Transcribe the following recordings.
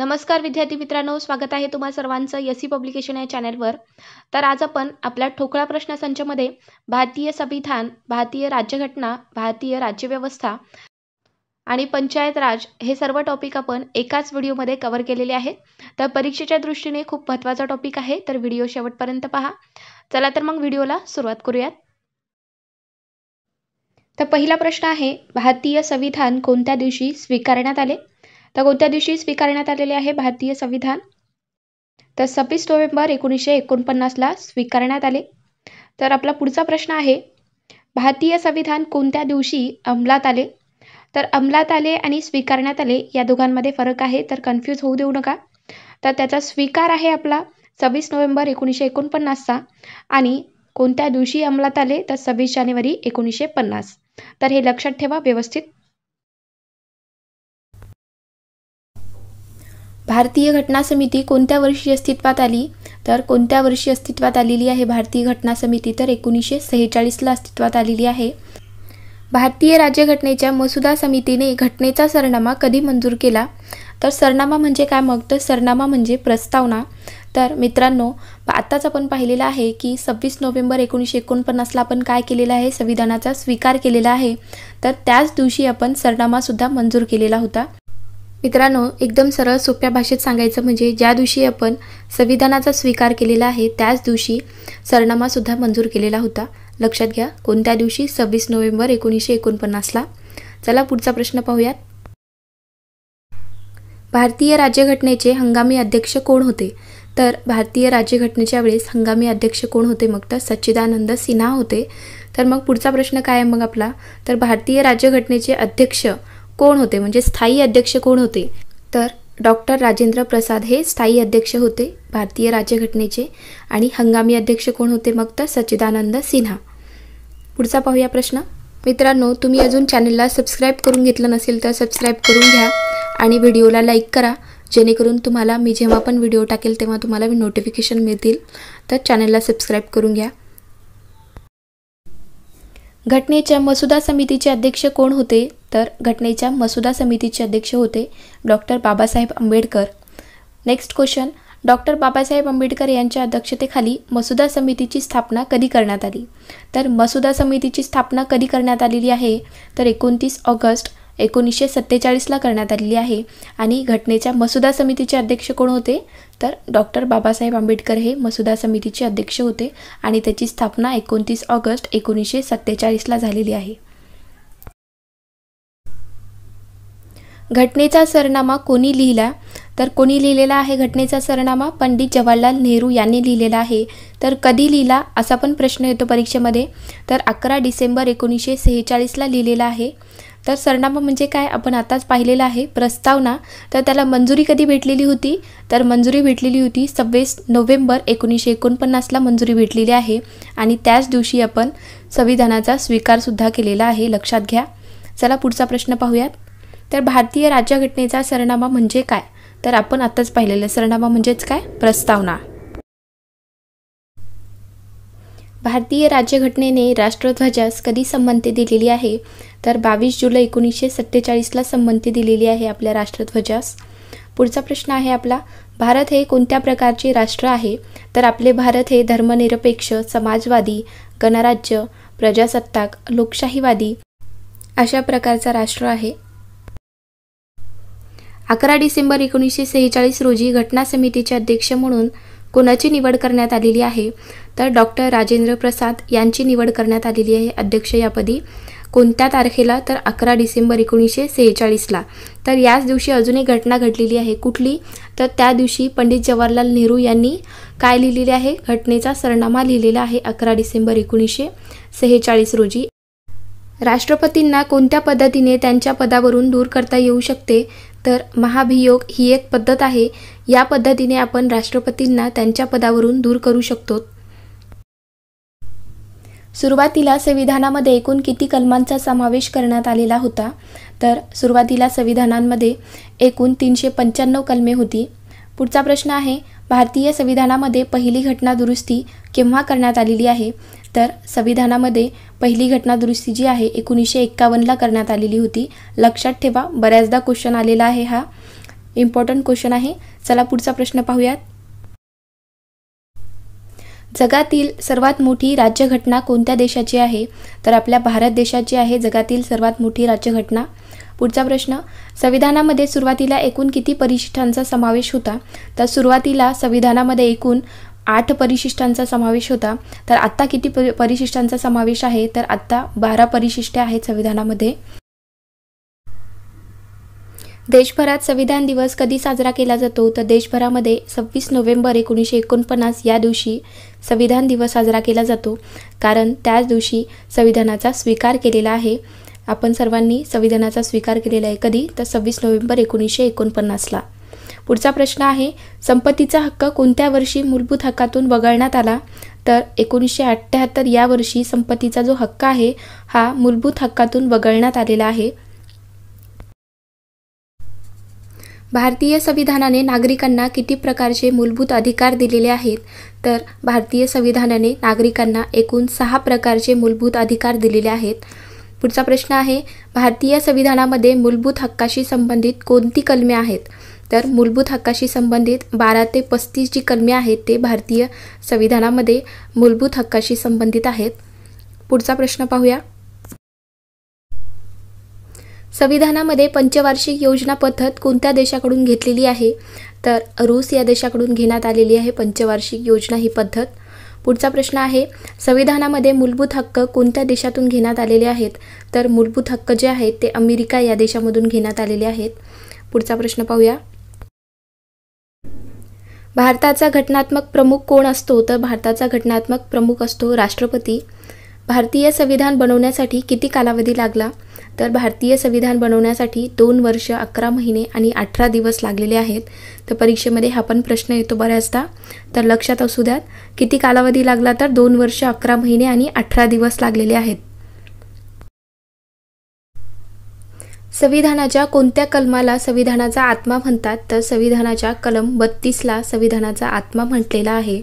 नमस्कार विद्यार्थी मित्रांनो स्वागत आहे तुम्हा सर्वांचं सी पब्लिकेशन या चॅनलवर तर आज आपण आपल्या ठोकळा प्रश्नसंचमध्ये भारतीय संविधान भारतीय राज्यघटना भारतीय राज्यव्यवस्था आणि पंचायत राज हे सर्व टॉपिक आपण एकाच व्हिडिओमध्ये कव्हर केलेले आहेत तर परीक्षेच्या दृष्टीने खूप महत्त्वाचा टॉपिक आहे तर व्हिडिओ शेवटपर्यंत पहा चला तर मग व्हिडिओला सुरुवात करूयात तर पहिला प्रश्न आहे भारतीय संविधान कोणत्या दिवशी स्वीकारण्यात आले तर कोणत्या दिवशी स्वीकारण्यात आलेले आहे भारतीय संविधान तर सव्वीस नोव्हेंबर एकोणीसशे एकोणपन्नासला स्वीकारण्यात आले तर आपला पुढचा प्रश्न आहे भारतीय संविधान कोणत्या दिवशी अंमलात आले तर अंमलात आले आणि स्वीकारण्यात आले या दोघांमध्ये फरक आहे तर कन्फ्यूज होऊ देऊ नका तर त्याचा स्वीकार आहे आपला सव्वीस नोव्हेंबर एकोणीसशे एकोणपन्नासचा आणि कोणत्या दिवशी अंमलात आले तर सव्वीस जानेवारी एकोणीसशे पन्नास तर हे लक्षात ठेवा व्यवस्थित भारतीय घटना समिती कोणत्या वर्षी अस्तित्वात आली तर कोणत्या वर्षी अस्तित्वात आलेली आहे भारतीय घटना समिती तर एकोणीसशे सेहेचाळीसला अस्तित्वात आलेली आहे भारतीय राज्यघटनेच्या मसुदा समितीने घटनेचा सरनामा कधी मंजूर केला तर सरनामा म्हणजे काय मग तर सरनामा म्हणजे प्रस्तावना तर मित्रांनो आत्ताच आपण पाहिलेलं आहे की सव्वीस नोव्हेंबर एकोणीसशे एकोणपन्नासला आपण काय केलेलं आहे संविधानाचा स्वीकार केलेला आहे तर त्याच दिवशी आपण सरनामासुद्धा मंजूर केलेला होता मित्रांनो एकदम सरळ सोप्या भाषेत सांगायचं म्हणजे ज्या दिवशी आपण संविधानाचा स्वीकार केलेला आहे त्याच दिवशी सरनामासुद्धा मंजूर केलेला होता लक्षात घ्या कोणत्या दिवशी सव्वीस नोव्हेंबर एकोणीसशे एकोणपन्नासला चला पुढचा प्रश्न पाहूयात भारतीय राज्यघटनेचे हंगामी अध्यक्ष कोण होते तर भारतीय राज्यघटनेच्या वेळेस हंगामी अध्यक्ष कोण होते मग तर सच्चिदानंद सिन्हा होते तर मग पुढचा प्रश्न काय आहे मग आपला तर भारतीय राज्यघटनेचे अध्यक्ष कोण होते म्हणजे स्थायी अध्यक्ष कोण होते तर डॉक्टर राजेंद्र प्रसाद हे स्थायी अध्यक्ष होते भारतीय राज्यघटनेचे आणि हंगामी अध्यक्ष कोण होते मग तर सच्चिदानंद सिन्हा पुढचा पाहूया प्रश्न मित्रांनो तुम्ही अजून चॅनलला सबस्क्राईब करून घेतलं नसेल तर सबस्क्राईब करून घ्या आणि व्हिडिओला लाईक करा जेणेकरून तुम्हाला मी जेव्हा पण व्हिडिओ टाकेल तेव्हा तुम्हाला नोटिफिकेशन मिळतील तर चॅनलला सबस्क्राईब करून घ्या घटनेच्या मसुदा समितीचे अध्यक्ष कोण होते तर घटनेच्या मसुदा समितीचे अध्यक्ष होते doctor Babasaheb Ambedkar next question doctor Babasaheb Ambedkar यांच्या अध्यक्षतेखाली मसुदा समितीची स्थापना कधी करण्यात आली तर मसुदा समितीची स्थापना कधी करण्यात आलेली आहे तर एकोणतीस ऑगस्ट एकोणीसशे सत्तेचाळीसला करण्यात आलेली आहे आणि घटनेच्या मसुदा समितीचे अध्यक्ष कोण होते तर डॉक्टर बाबासाहेब आंबेडकर हे मसुदा समितीचे अध्यक्ष होते आणि त्याची स्थापना एकोणतीस ऑगस्ट एकोणीसशे सत्तेचाळीसला झालेली आहे घटनेचा सरनामा कोणी लिहिला तर कोणी लिहिलेला आहे घटनेचा सरनामा पंडित जवाहरलाल नेहरू यांनी लिहिलेला आहे तर कधी लिहिला असा पण प्रश्न येतो परीक्षेमध्ये तर अकरा डिसेंबर एकोणीसशे सेहेचाळीसला लिहिलेला आहे तर सरनामा म्हणजे काय आपण आताच पाहिलेलं आहे प्रस्तावना तर त्याला मंजुरी कधी भेटलेली होती तर मंजुरी भेटलेली होती सव्वीस नोव्हेंबर एकोणीसशे एकोणपन्नासला मंजुरी भेटलेली आहे आणि त्याच दिवशी आपण संविधानाचा स्वीकारसुद्धा केलेला आहे लक्षात घ्या चला पुढचा प्रश्न पाहूयात तर भारतीय राज्यघटनेचा सरनामा म्हणजे काय तर आपण आत्ताच पाहिलेलं सरनामा म्हणजेच काय प्रस्तावना भारतीय राज्यघटनेने राष्ट्रध्वजास कधी संमती दिलेली आहे तर बावीस जुलै एकोणीसशे सत्तेचाळीसला संमती दिलेली आहे आपल्या राष्ट्रध्वजास पुढचा प्रश्न आहे आपला भारत हे कोणत्या प्रकारचे राष्ट्र आहे तर आपले भारत हे धर्मनिरपेक्ष समाजवादी गणराज्य प्रजासत्ताक लोकशाहीवादी अशा प्रकारचा राष्ट्र आहे अकरा डिसेंबर एकोणीसशे सेहेचाळीस रोजी घटना समितीचे अध्यक्ष म्हणून कोणाची निवड करण्यात आलेली आहे तर डॉक्टर राजेंद्र प्रसाद यांची निवड करण्यात आलेली आहे अध्यक्ष यापदी कोणत्या तारखेला तर अकरा डिसेंबर एकोणीसशे सेहेचाळीसला तर याच दिवशी अजून एक घटना घडलेली आहे कुठली तर त्या दिवशी पंडित जवाहरलाल नेहरू यांनी काय लिहिलेले आहे घटनेचा सरनामा लिहिलेला आहे अकरा डिसेंबर एकोणीसशे सेहेचाळीस रोजी राष्ट्रपतींना कोणत्या पद्धतीने त्यांच्या पदावरून दूर करता येऊ शकते तर महाभियोग ही एक पद्धत आहे या पद्धतीने आपण राष्ट्रपतींना त्यांच्या पदावरून दूर करू शकतो सुरुवातीला संविधानामध्ये एकूण किती कलमांचा समावेश करण्यात आलेला होता तर सुरुवातीला संविधानांमध्ये एकूण तीनशे पंच्याण्णव कलमे होती पुढचा प्रश्न आहे भारतीय संविधानामध्ये पहिली घटना दुरुस्ती केव्हा करण्यात आलेली आहे तर संविधानामध्ये पहिली घटना दुरुस्ती जी आहे एकोणीसशे एक्कावन्नला करण्यात आलेली होती लक्षात ठेवा बऱ्याचदा क्वेश्चन आलेला आहे हा इम्पॉर्टंट क्वेश्चन आहे चला पुढचा प्रश्न पाहूयात जगातील सर्वात मोठी राज्यघटना कोणत्या देशाची आहे तर आपल्या भारत देशाची आहे जगातील सर्वात मोठी राज्यघटना पुढचा प्रश्न संविधानामध्ये सुरुवातीला एकूण किती परिशिष्टांचा समावेश होता तर सुरुवातीला संविधानामध्ये एकूण आठ परिशिष्टांचा समावेश होता तर आत्ता किती परिशिष्टांचा समावेश आहे तर आत्ता बारा परिशिष्टे आहेत संविधानामध्ये देशभरात संविधान दिवस कधी साजरा केला जातो तर देशभरामध्ये सव्वीस नोव्हेंबर एकोणीसशे एकोणपन्नास या दिवशी संविधान दिवस साजरा केला जातो कारण त्याच दिवशी संविधानाचा स्वीकार केलेला आहे आपण सर्वांनी संविधानाचा स्वीकार केलेला आहे कधी तर सव्वीस नोव्हेंबर एकोणीसशे एकोणपन्नासला पुढचा प्रश्न आहे संपत्तीचा हक्क कोणत्या वर्षी मूलभूत हक्कातून वगळण्यात आला तर एकोणीसशे अठ्ठ्याहत्तर या वर्षी संपत्तीचा जो हक्क आहे हा मूलभूत हक्कातून वगळण्यात आलेला आहे भारतीय संविधानाने नागरिकांना किती प्रकारचे मूलभूत अधिकार दिलेले आहेत तर भारतीय संविधानाने नागरिकांना एकूण सहा प्रकारचे मूलभूत अधिकार दिलेले आहेत पुढचा प्रश्न आहे भारतीय संविधानामध्ये मूलभूत हक्काशी संबंधित कोणती कलमे आहेत तर मूलभूत हक्काशी संबंधित बारा ते पस्तीस जी कलमे आहेत ते भारतीय संविधानामध्ये मूलभूत हक्काशी संबंधित आहेत पुढचा प्रश्न पाहूया संविधानामध्ये पंचवार्षिक योजना पद्धत कोणत्या देशाकडून घेतलेली आहे तर रूस या देशाकडून घेण्यात आलेली आहे पंचवार्षिक योजना ही पद्धत पुढचा प्रश्न आहे संविधानामध्ये मूलभूत हक्क कोणत्या देशातून घेण्यात आलेले आहेत तर मूलभूत हक्क जे आहेत ते अमेरिका या देशामधून घेण्यात आलेले आहेत पुढचा प्रश्न पाहूया भारताचा घटनात्मक प्रमुख कोण असतो तर भारताचा घटनात्मक प्रमुख असतो राष्ट्रपती भारतीय संविधान बनवण्यासाठी किती कालावधी लागला तर भारतीय संविधान बनवण्यासाठी दोन वर्ष अकरा महिने आणि अठरा दिवस लागलेले आहेत तर परीक्षेमध्ये हा पण प्रश्न येतो बऱ्याचदा तर लक्षात असू द्यात किती कालावधी लागला तर दोन वर्ष अकरा महिने आणि अठरा दिवस लागलेले आहेत संविधानाच्या कोणत्या कलमाला संविधानाचा आत्मा म्हणतात तर संविधानाच्या कलम बत्तीसला संविधानाचा आत्मा म्हटलेला आहे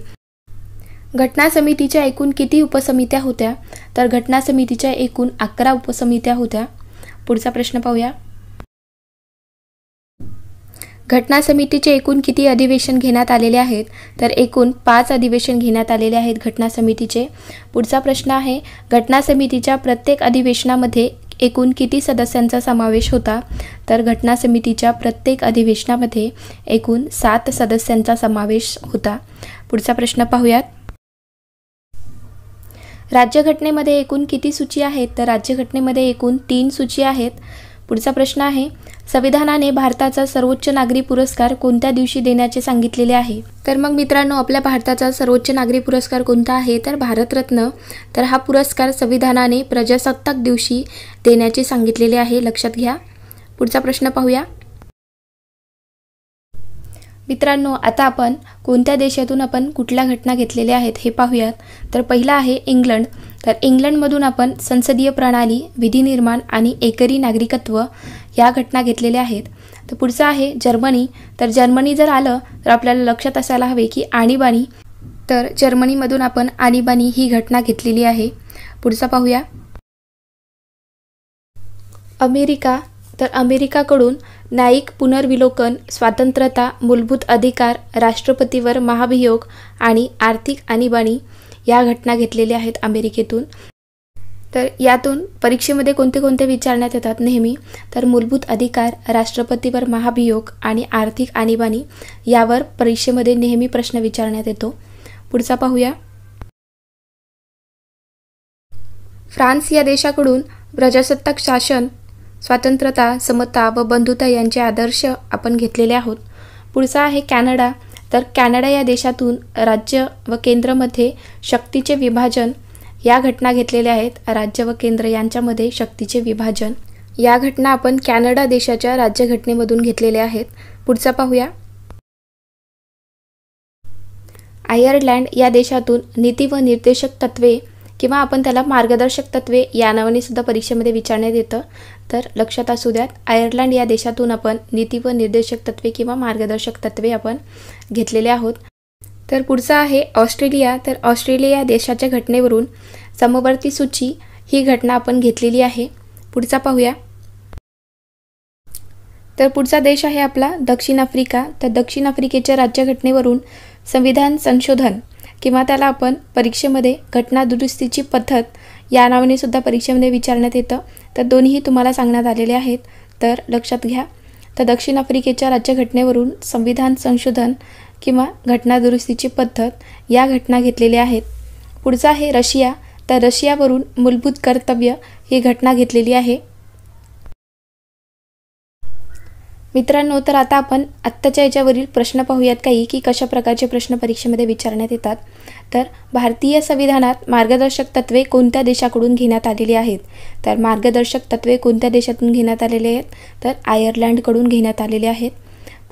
घटना समितीच्या एकूण किती उपसमित्या होत्या तर घटना समितीच्या एकूण अकरा उपसमित्या होत्या पुढचा प्रश्न पाहूया घटना समितीचे एकूण किती अधिवेशन घेण्यात आलेले आहेत तर एकूण पाच अधिवेशन घेण्यात आलेले आहेत घटना समितीचे पुढचा प्रश्न आहे घटना समितीच्या प्रत्येक अधिवेशनामध्ये एकूण किती सदस्यांचा समावेश होता तर घटना समितीच्या प्रत्येक अधिवेशनामध्ये एकूण सात सदस्यांचा समावेश होता पुढचा प्रश्न पाहूयात राज्यघटनेमध्ये एकूण किती सूची आहेत तर राज्यघटनेमध्ये एकूण तीन सूची आहेत पुढचा प्रश्न आहे संविधानाने भारताचा सर्वोच्च नागरी पुरस्कार कोणत्या दिवशी देण्याचे सांगितलेले आहे तर मग मित्रांनो आपल्या भारताचा सर्वोच्च नागरी पुरस्कार कोणता आहे तर भारतरत्न तर हा पुरस्कार संविधानाने प्रजासत्ताक दिवशी देण्याचे सांगितलेले आहे लक्षात घ्या पुढचा प्रश्न पाहूया मित्रांनो आता आपण कोणत्या देशातून आपण कुठल्या घटना घेतलेल्या आहेत हे पाहूयात तर पहिला आहे इंग्लंड तर इंग्लंडमधून आपण संसदीय प्रणाली निर्माण आणि एकरी नागरिकत्व या घटना घेतलेल्या आहेत तर पुढचं आहे जर्मनी तर जर्मनी जर आलं तर आपल्याला लक्षात असायला हवे की आणीबाणी तर जर्मनीमधून आपण आणीबाणी ही घटना घेतलेली आहे पुढचा पाहूया अमेरिका तर अमेरिकाकडून न्यायिक पुनर्विलोकन स्वातंत्र्यता मूलभूत अधिकार राष्ट्रपतीवर महाभियोग आणि आर्थिक आणीबाणी या घटना घेतलेल्या आहेत अमेरिकेतून तर यातून परीक्षेमध्ये कोणते कोणते विचारण्यात येतात नेहमी तर मूलभूत अधिकार राष्ट्रपतीवर महाभियोग आणि आर्थिक आणीबाणी यावर परीक्षेमध्ये नेहमी प्रश्न विचारण्यात येतो पुढचा पाहूया फ्रान्स या देशाकडून प्रजासत्ताक शासन स्वातंत्र्यता समता व बंधुता यांचे आदर्श आपण घेतलेले आहोत पुढचा आहे कॅनडा तर कॅनडा या देशातून राज्य व केंद्रमध्ये शक्तीचे विभाजन या घटना घेतलेल्या आहेत राज्य व केंद्र यांच्यामध्ये शक्तीचे विभाजन या घटना आपण कॅनडा देशाच्या राज्यघटनेमधून घेतलेल्या आहेत पुढचा पाहूया आयर्लँड या देशातून नीती व निर्देशक तत्वे किंवा आपण त्याला मार्गदर्शक तत्वे या नावाने सुद्धा परीक्षेमध्ये विचारण्यात येतं तर लक्षात असू द्यात आयर्लंड या देशातून आपण नीती व निर्देशक तत्वे किंवा मार्गदर्शक तत्वे आपण घेतलेले आहोत तर पुढचा आहे ऑस्ट्रेलिया तर ऑस्ट्रेलिया देशाच्या घटनेवरून समवर्ती सूची ही घटना आपण घेतलेली आहे पुढचा पाहूया तर पुढचा देश आहे आपला दक्षिण आफ्रिका तर दक्षिण आफ्रिकेच्या राज्यघटनेवरून संविधान संशोधन किंवा त्याला आपण परीक्षेमध्ये घटना दुरुस्तीची पद्धत या नावाने सुद्धा परीक्षेमध्ये विचारण्यात येतं तर दोन्ही तुम्हाला सांगण्यात आलेले आहेत तर लक्षात घ्या तर दक्षिण आफ्रिकेच्या राज्यघटनेवरून संविधान संशोधन किंवा घटनादुरुस्तीची पद्धत या घटना घेतलेल्या आहेत पुढचं आहे रशिया तर रशियावरून मूलभूत कर्तव्य ही घटना घेतलेली आहे मित्रांनो तर आता आपण आत्ताच्या याच्यावरील प्रश्न पाहूयात काही की कशा प्रकारचे प्रश्न परीक्षेमध्ये विचारण्यात येतात तर भारतीय संविधानात मार्गदर्शक तत्त्वे कोणत्या देशाकडून घेण्यात आलेली आहेत तर मार्गदर्शक तत्त्वे कोणत्या देशातून घेण्यात आलेले आहेत तर आयर्लंडकडून घेण्यात आलेले आहेत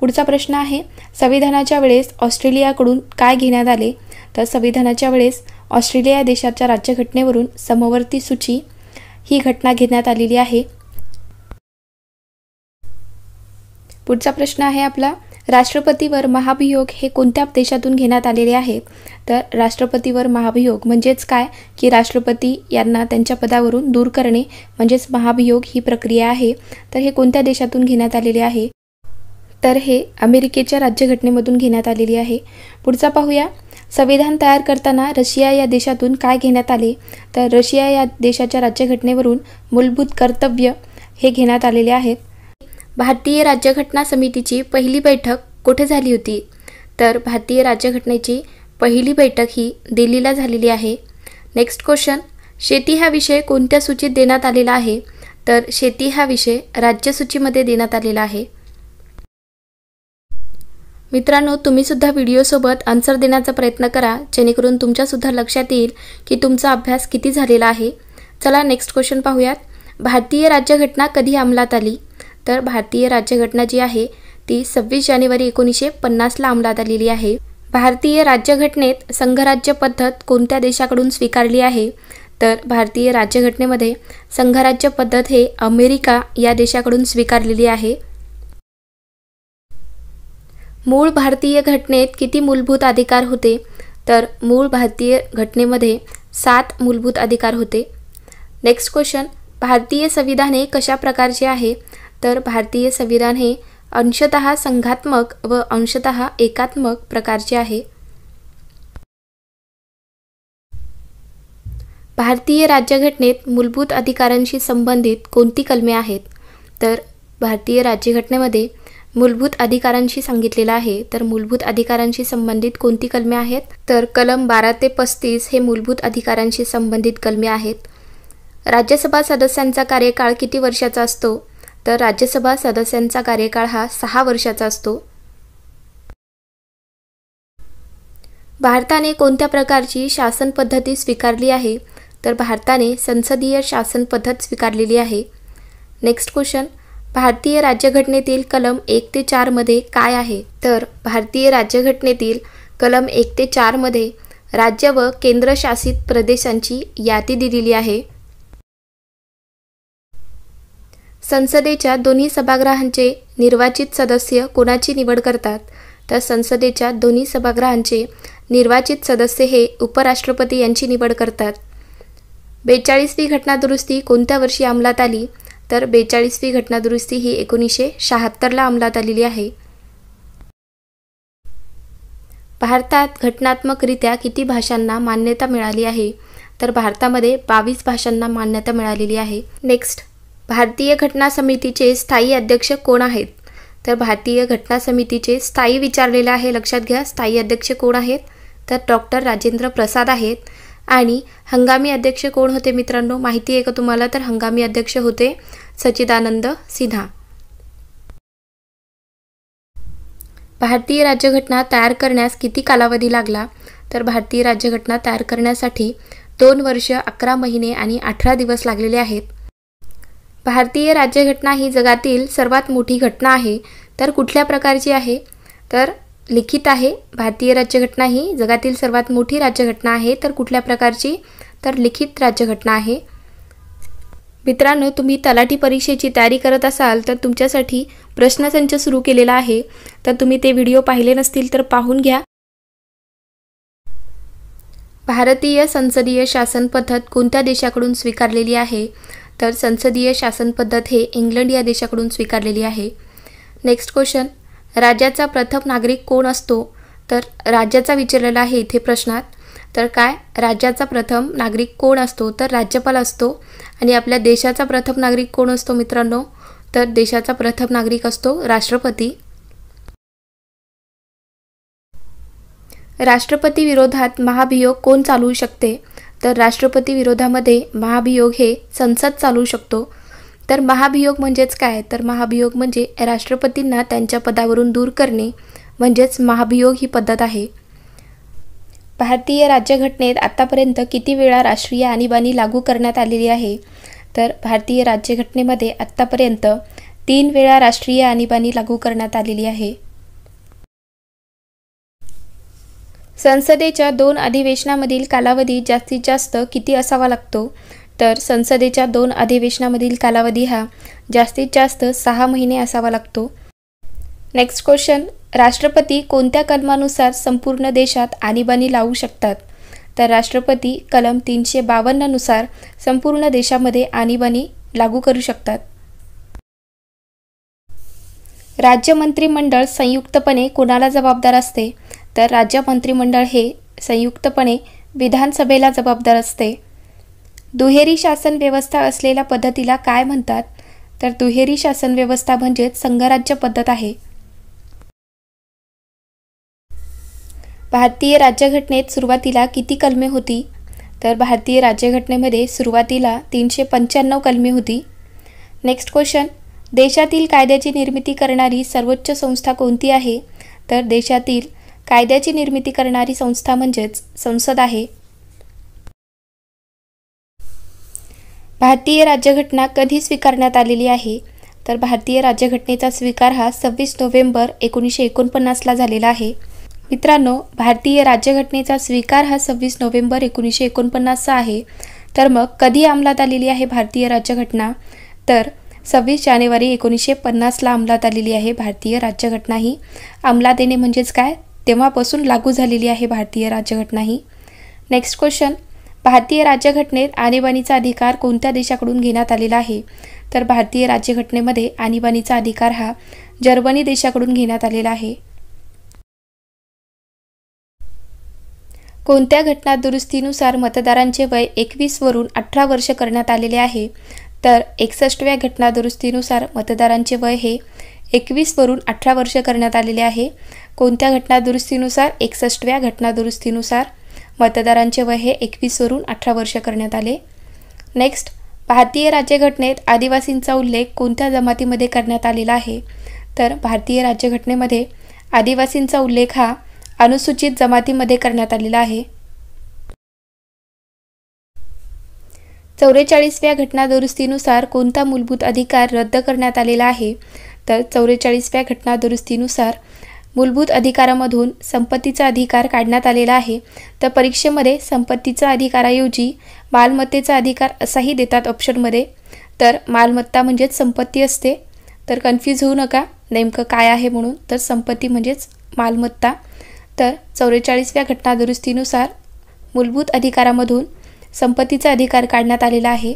पुढचा प्रश्न आहे संविधानाच्या वेळेस ऑस्ट्रेलियाकडून काय घेण्यात आले तर संविधानाच्या वेळेस ऑस्ट्रेलिया देशाच्या राज्यघटनेवरून समवर्ती सूची ही घटना घेण्यात आलेली आहे पुढचा प्रश्न आहे आपला राष्ट्रपतीवर महाभियोग हे कोणत्या देशातून घेण्यात आलेले आहे तर राष्ट्रपतीवर महाभियोग म्हणजेच काय की राष्ट्रपती यांना त्यांच्या पदावरून दूर करणे म्हणजेच महाभियोग ही प्रक्रिया आहे तर हे कोणत्या देशातून घेण्यात आलेले आहे तर हे अमेरिकेच्या राज्यघटनेमधून घेण्यात आलेली आहे पुढचा पाहूया संविधान तयार करताना रशिया या देशातून काय घेण्यात आले तर रशिया या देशाच्या राज्यघटनेवरून मूलभूत कर्तव्य हे घेण्यात आलेले आहेत भारतीय राज्यघटना समितीची पहिली बैठक कुठे झाली होती तर भारतीय राज्यघटनेची पहिली बैठक ही दिल्लीला झालेली आहे नेक्स्ट क्वेश्चन शेती हा विषय कोणत्या सूचीत देण्यात आलेला आहे तर शेती हा विषय राज्यसूचीमध्ये देण्यात आलेला आहे मित्रांनो तुम्हीसुद्धा व्हिडिओसोबत आन्सर देण्याचा प्रयत्न करा जेणेकरून तुमच्यासुद्धा लक्षात येईल की तुमचा अभ्यास किती झालेला आहे चला नेक्स्ट क्वेश्चन पाहूयात भारतीय राज्यघटना कधी अंमलात आली तर भारतीय राज्यघटना जी आहे ती सव्वीस जानेवारी एकोणीसशे पन्नासला अंमलात आलेली आहे भारतीय राज्यघटनेत संघराज्य पद्धत कोणत्या देशाकडून स्वीकारली आहे तर भारतीय राज्यघटनेमध्ये संघराज्य पद्धत हे अमेरिका या देशाकडून स्वीकारलेली आहे मूळ भारतीय घटनेत किती मूलभूत अधिकार होते तर मूळ भारतीय घटनेमध्ये सात मूलभूत अधिकार होते नेक्स्ट क्वेश्चन भारतीय संविधान हे कशा प्रकारचे आहे तर भारतीय संविधान हे अंशत संघात्मक व अंशत एकात्मक प्रकारचे आहे भारतीय राज्यघटनेत मूलभूत अधिकारांशी संबंधित कोणती कलमे आहेत तर भारतीय राज्यघटनेमध्ये मूलभूत अधिकारांशी सांगितलेलं आहे तर मूलभूत अधिकारांशी संबंधित कोणती कलमे आहेत तर कलम बारा ते पस्तीस हे मूलभूत अधिकारांशी संबंधित कलमे आहेत राज्यसभा सदस्यांचा कार्यकाळ किती वर्षाचा असतो तर राज्यसभा सदस्यांचा कार्यकाळ हा सहा वर्षाचा असतो भारताने कोणत्या प्रकारची शासन पद्धती स्वीकारली आहे तर भारताने संसदीय शासन पद्धत स्वीकारलेली आहे नेक्स्ट क्वेश्चन भारतीय राज्यघटनेतील कलम एक ते चारमध्ये काय आहे तर भारतीय राज्यघटनेतील कलम एक ते चारमध्ये राज्य व केंद्रशासित प्रदेशांची यादी दिलेली आहे संसदेच्या दोन्ही सभागृहांचे निर्वाचित सदस्य कोणाची निवड करतात तर संसदेच्या दोन्ही सभागृहांचे निर्वाचित सदस्य हे उपराष्ट्रपती यांची निवड करतात बेचाळीसवी घटनादुरुस्ती कोणत्या वर्षी अंमलात आली तर बेचाळीसवी घटनादुरुस्ती ही एकोणीसशे शहात्तरला अंमलात आलेली आहे भारतात घटनात्मकरित्या किती भाषांना मान्यता मिळाली आहे तर भारतामध्ये बावीस भाषांना मान्यता मिळालेली आहे नेक्स्ट भारतीय घटना समितीचे स्थायी अध्यक्ष कोण आहेत तर भारतीय घटना समितीचे स्थायी विचारलेले आहे लक्षात घ्या स्थायी अध्यक्ष कोण आहेत तर डॉक्टर राजेंद्र प्रसाद आहेत आणि हंगामी अध्यक्ष कोण होते मित्रांनो माहिती आहे का तुम्हाला तर हंगामी अध्यक्ष होते सचिदानंद सिन्हा भारतीय राज्यघटना तयार करण्यास किती कालावधी लागला तर भारतीय राज्यघटना तयार करण्यासाठी दोन वर्ष अकरा महिने आणि अठरा दिवस लागलेले आहेत भारतीय राज्यघटना ही जगातील सर्वात मोठी घटना आहे तर कुठल्या प्रकारची आहे तर लिखित आहे भारतीय राज्यघटना ही जगातील सर्वात मोठी राज्यघटना आहे तर कुठल्या प्रकारची तर लिखित राज्यघटना आहे मित्रांनो तुम्ही तलाठी परीक्षेची तयारी करत असाल तर तुमच्यासाठी प्रश्नसंच सुरू केलेला आहे तर तुम्ही ते व्हिडिओ पाहिले नसतील तर पाहून घ्या भारतीय संसदीय शासन पद्धत कोणत्या देशाकडून स्वीकारलेली आहे तर संसदीय शासन पद्धत हे इंग्लंड या देशाकडून स्वीकारलेली आहे नेक्स्ट क्वेश्चन राज्याचा प्रथम नागरिक कोण असतो तर राज्याचा विचारलेला आहे इथे प्रश्नात तर काय राज्याचा प्रथम नागरिक कोण असतो तर राज्यपाल असतो आणि आपल्या देशाचा प्रथम नागरिक कोण असतो मित्रांनो तर देशाचा प्रथम नागरिक असतो राष्ट्रपती राष्ट्रपती विरोधात महाभियोग कोण चालवू शकते तर राष्ट्रपती विरोधामध्ये महाभियोग हे संसद चालू शकतो तर महाभियोग म्हणजेच काय तर महाभियोग म्हणजे राष्ट्रपतींना त्यांच्या पदावरून दूर करणे म्हणजेच महाभियोग ही पद्धत आहे भारतीय राज्यघटनेत आत्तापर्यंत किती वेळा राष्ट्रीय आणीबाणी लागू करण्यात आलेली आहे तर भारतीय राज्यघटनेमध्ये आत्तापर्यंत तीन वेळा राष्ट्रीय आणीबाणी लागू करण्यात आलेली आहे संसदेच्या दोन अधिवेशनामधील कालावधी जास्तीत जास्त किती असावा लागतो तर संसदेच्या दोन अधिवेशनामधील कालावधी हा जास्तीत जास्त सहा महिने असावा लागतो नेक्स्ट क्वेश्चन राष्ट्रपती कोणत्या कलमानुसार संपूर्ण देशात आणीबाणी लावू शकतात तर राष्ट्रपती कलम तीनशे बावन्ननुसार संपूर्ण देशामध्ये आणीबाणी लागू करू शकतात राज्य मंत्रिमंडळ संयुक्तपणे कोणाला जबाबदार असते तर राज्य मंत्रिमंडळ हे संयुक्तपणे विधानसभेला जबाबदार असते दुहेरी शासन व्यवस्था असलेल्या पद्धतीला काय म्हणतात तर दुहेरी शासन व्यवस्था म्हणजेच संघराज्य पद्धत आहे भारतीय राज्यघटनेत सुरुवातीला किती कलमे होती तर भारतीय राज्यघटनेमध्ये सुरुवातीला तीनशे पंच्याण्णव कलमे होती नेक्स्ट क्वेश्चन देशातील कायद्याची निर्मिती करणारी सर्वोच्च संस्था कोणती आहे तर देशातील कायद्याची निर्मिती करणारी संस्था म्हणजेच संसद आहे भारतीय राज्यघटना कधी स्वीकारण्यात आलेली आहे तर भारतीय राज्यघटनेचा स्वीकार हा सव्वीस नोव्हेंबर एकोणीसशे एकोणपन्नासला झालेला आहे मित्रांनो भारतीय राज्यघटनेचा स्वीकार हा सव्वीस नोव्हेंबर एकोणीसशे एकोणपन्नासचा आहे तर मग कधी अंमलात आलेली आहे भारतीय राज्यघटना तर सव्वीस जानेवारी एकोणीसशे पन्नासला अंमलात आलेली आहे भारतीय राज्यघटना ही अंमलात येणे म्हणजेच काय तेव्हापासून लागू झालेली आहे भारतीय राज्यघटना ही नेक्स्ट क्वेश्चन भारतीय राज्यघटनेत आणीबाणीचा अधिकार कोणत्या देशाकडून घेण्यात आलेला आहे तर भारतीय राज्यघटनेमध्ये आणीबाणीचा अधिकार हा जर्मनी देशाकडून घेण्यात आलेला आहे कोणत्या घटना दुरुस्तीनुसार मतदारांचे वय एकवीस वरून अठरा वर्ष करण्यात आलेले आहे तर एकसष्टव्या घटना दुरुस्तीनुसार मतदारांचे वय हे एकवीस वरून अठरा वर्ष करण्यात आलेले आहे कोणत्या घटनादुरुस्तीनुसार एकसष्टव्या घटनादुरुस्तीनुसार मतदारांचे वय हे एकवीसवरून अठरा वर्ष करण्यात आले नेक्स्ट भारतीय राज्यघटनेत आदिवासींचा उल्लेख कोणत्या जमातीमध्ये करण्यात आलेला आहे तर भारतीय राज्यघटनेमध्ये आदिवासींचा उल्लेख हा अनुसूचित जमातीमध्ये करण्यात आलेला आहे चौवेचाळीसव्या घटनादुरुस्तीनुसार कोणता मूलभूत अधिकार रद्द करण्यात आलेला आहे तर चौवेचाळीसव्या घटनादुरुस्तीनुसार मूलभूत अधिकारामधून संपत्तीचा अधिकार काढण्यात आलेला आहे तर परीक्षेमध्ये संपत्तीचा अधिकाराऐवजी मालमत्तेचा अधिकार असाही देतात ऑप्शनमध्ये तर मालमत्ता म्हणजेच संपत्ती असते तर कन्फ्यूज होऊ नका नेमकं काय आहे म्हणून तर संपत्ती म्हणजेच मालमत्ता तर चौवेचाळीसव्या घटनादुरुस्तीनुसार मूलभूत अधिकारामधून संपत्तीचा अधिकार काढण्यात आलेला आहे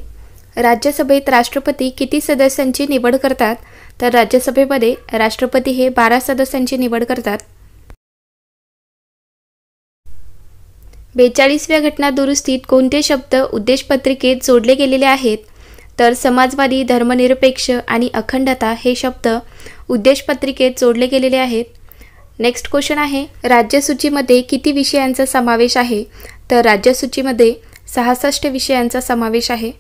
राज्यसभेत राष्ट्रपती किती सदस्यांची निवड करतात तर राज्यसभेमध्ये राष्ट्रपती हे बारा सदस्यांची निवड करतात बेचाळीसव्या घटना दुरुस्तीत कोणते शब्द उद्देशपत्रिकेत जोडले गेलेले आहेत तर समाजवादी धर्मनिरपेक्ष आणि अखंडता हे शब्द उद्देशपत्रिकेत जोडले गेलेले आहेत नेक्स्ट क्वेश्चन आहे राज्यसूचीमध्ये किती विषयांचा समावेश आहे तर राज्यसूचीमध्ये सहासष्ट विषयांचा समावेश आहे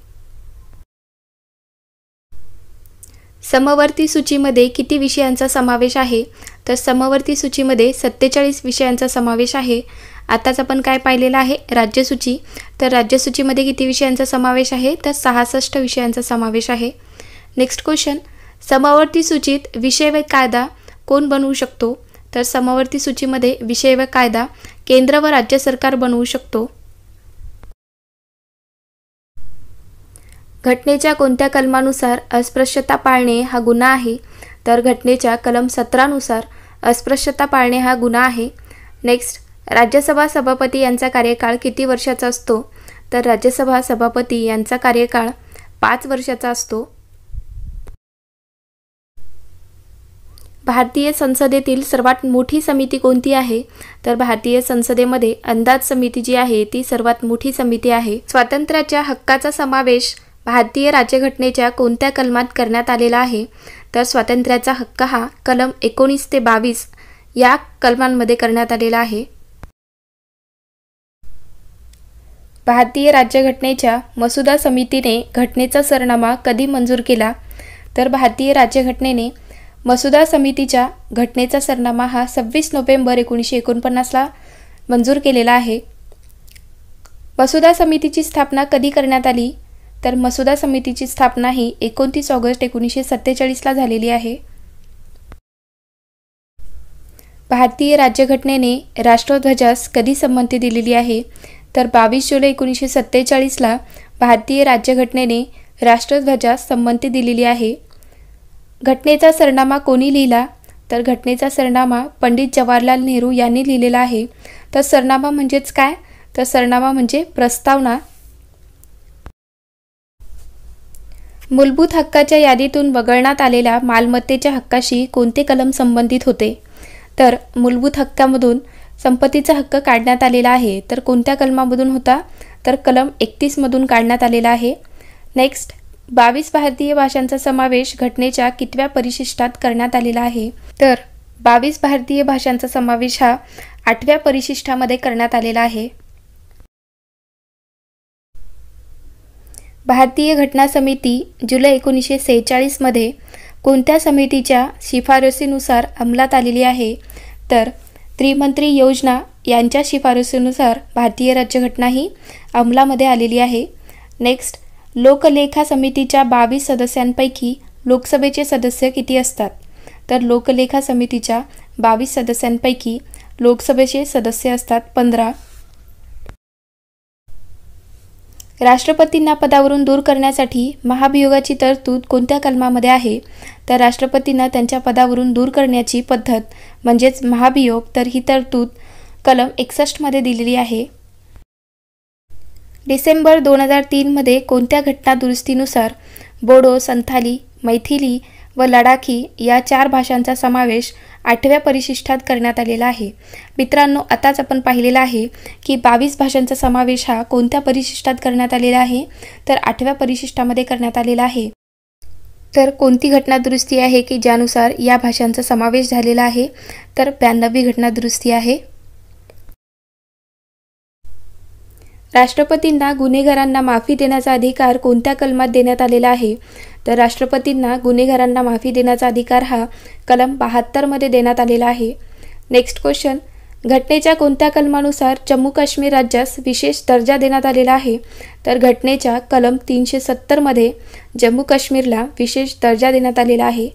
समवर्ती सूचीमध्ये किती विषयांचा समावेश आहे तर समवर्ती सूचीमध्ये सत्तेचाळीस विषयांचा समावेश आहे आताच आपण काय पाहिलेलं आहे राज्यसूची तर राज्यसूचीमध्ये किती विषयांचा समावेश आहे तर सहासष्ट विषयांचा समावेश आहे नेक्स्ट क्वेश्चन समवर्ती सूचीत विषय व कायदा कोण बनवू शकतो तर समवर्ती सूचीमध्ये विषय व कायदा केंद्र व राज्य सरकार बनवू शकतो घटनेच्या कोणत्या कलमानुसार अस्पृश्यता पाळणे हा गुन्हा आहे तर घटनेच्या कलम सतरानुसार अस्पृश्यता पाळणे हा गुन्हा आहे नेक्स्ट राज्यसभा सभापती यांचा कार्यकाळ किती वर्षाचा असतो तर राज्यसभा सभापती यांचा कार्यकाळ पाच वर्षाचा असतो भारतीय संसदेतील सर्वात मोठी समिती कोणती आहे तर भारतीय संसदेमध्ये अंदाज समिती जी आहे ती सर्वात मोठी समिती आहे स्वातंत्र्याच्या हक्काचा समावेश भारतीय राज्यघटनेच्या कोणत्या कलमात करण्यात आलेला आहे तर स्वातंत्र्याचा हक्क हा कलम एकोणीस ते बावीस या कलमांमध्ये करण्यात आलेला आहे भारतीय राज्यघटनेच्या मसुदा समितीने घटनेचा सरनामा कधी मंजूर केला तर भारतीय राज्यघटनेने मसुदा समितीच्या घटनेचा सरनामा हा सव्वीस नोव्हेंबर एकोणीसशे एकोणपन्नासला मंजूर केलेला आहे मसुदा समितीची स्थापना कधी करण्यात आली तर मसुदा समितीची स्थापना ही एकोणतीस ऑगस्ट एकोणीसशे सत्तेचाळीसला झालेली आहे भारतीय राज्यघटनेने राष्ट्रध्वजास कधी संमती दिलेली आहे तर बावीस जुलै एकोणीसशे सत्तेचाळीसला भारतीय राज्यघटनेने राष्ट्रध्वजास संमती दिलेली आहे घटनेचा सरनामा कोणी लिहिला तर घटनेचा सरनामा पंडित जवाहरलाल नेहरू यांनी लिहिलेला आहे तर सरनामा म्हणजेच काय तर सरनामा म्हणजे प्रस्तावना मूलभूत हक्काच्या यादीतून वगळण्यात आलेल्या मालमत्तेच्या हक्काशी कोणते कलम संबंधित होते तर मूलभूत हक्कामधून संपत्तीचा हक्क काढण्यात आलेला आहे तर कोणत्या कलमामधून होता तर कलम एकतीसमधून काढण्यात आलेला आहे नेक्स्ट बावीस भारतीय भाषांचा समावेश घटनेच्या कितव्या परिशिष्टात करण्यात आलेला आहे तर बावीस भारतीय भाषांचा समावेश हा आठव्या परिशिष्टामध्ये करण्यात आलेला आहे भारतीय घटना समिती जुलै एकोणीसशे सेहेचाळीसमध्ये कोणत्या समितीच्या शिफारसीनुसार अंमलात आलेली आहे तर त्रिमंत्री योजना यांच्या शिफारसीनुसार भारतीय राज्यघटना ही अंमलामध्ये आलेली आहे नेक्स्ट लोकलेखा समितीच्या बावीस सदस्यांपैकी लोकसभेचे सदस्य किती असतात तर लोकलेखा समितीच्या बावीस सदस्यांपैकी लोकसभेचे सदस्य असतात पंधरा राष्ट्रपतींना पदावरून दूर करण्यासाठी महाभियोगाची तरतूद कोणत्या कलमामध्ये आहे तर राष्ट्रपतींना त्यांच्या पदावरून दूर करण्याची पद्धत म्हणजेच महाभियोग तर ही तरतूद कलम एकसष्टमध्ये दिलेली आहे डिसेंबर दोन हजार तीनमध्ये कोणत्या घटना दुरुस्तीनुसार बोडो संथाली मैथिली व लडाखी या चार भाषांचा समावेश आठव्या परिशिष्टात करण्यात आलेला आहे मित्रांनो आताच आपण पाहिलेलं आहे की बावीस भाषांचा समावेश हा कोणत्या परिशिष्टात करण्यात आलेला आहे तर आठव्या परिशिष्टामध्ये करण्यात आलेला आहे तर कोणती घटनादुरुस्ती आहे की ज्यानुसार या भाषांचा समावेश झालेला आहे तर ब्याण्णवी घटनादुरुस्ती आहे राष्ट्रपतींना गुन्हेगारांना माफी देण्याचा अधिकार कोणत्या कलमात देण्यात आलेला आहे तर राष्ट्रपतींना गुन्हेगारांना माफी देण्याचा अधिकार हा कलम बहात्तरमध्ये देण्यात आलेला आहे नेक्स्ट क्वेश्चन घटनेच्या कोणत्या कलमानुसार जम्मू काश्मीर राज्यास विशेष दर्जा देण्यात आलेला आहे तर घटनेच्या कलम तीनशे सत्तरमध्ये जम्मू काश्मीरला विशेष दर्जा देण्यात आलेला आहे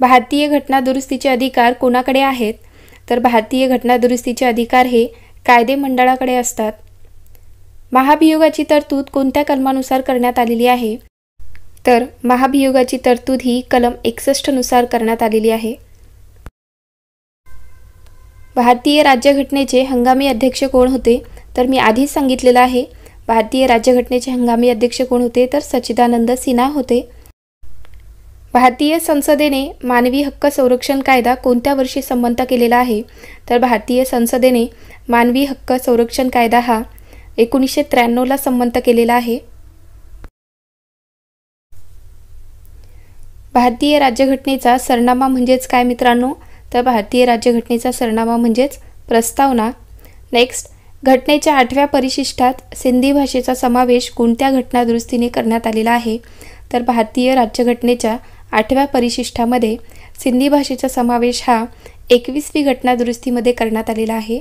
भारतीय घटना दुरुस्तीचे अधिकार कोणाकडे आहेत तर भारतीय घटनादुरुस्तीचे अधिकार हे कायदे मंडळाकडे असतात महाभियोगाची तरतूद कोणत्या कलमानुसार करण्यात आलेली आहे तर महाभियोगाची तरतूद ही कलम नुसार करण्यात आलेली आहे भारतीय राज्यघटनेचे हंगामी अध्यक्ष कोण होते तर मी आधीच सांगितलेलं आहे भारतीय राज्यघटनेचे हंगामी अध्यक्ष कोण होते तर सच्चिदानंद सिन्हा होते भारतीय संसदेने मानवी हक्क संरक्षण कायदा कोणत्या वर्षी संमंत केलेला आहे तर भारतीय संसदेने मानवी हक्क संरक्षण कायदा हा एकोणीसशे त्र्याण्णवला संमत केलेला आहे भारतीय राज्यघटनेचा सरनामा म्हणजेच काय मित्रांनो तर भारतीय राज्यघटनेचा सरनामा म्हणजेच प्रस्तावना नेक्स्ट घटनेच्या आठव्या परिशिष्टात सिंधी भाषेचा समावेश कोणत्या घटनादुरुस्तीने करण्यात आलेला आहे तर भारतीय राज्यघटनेच्या आठव्या परिशिष्टामध्ये सिंधी भाषेचा समावेश हा एकवीसवी घटनादुरुस्तीमध्ये करण्यात आलेला आहे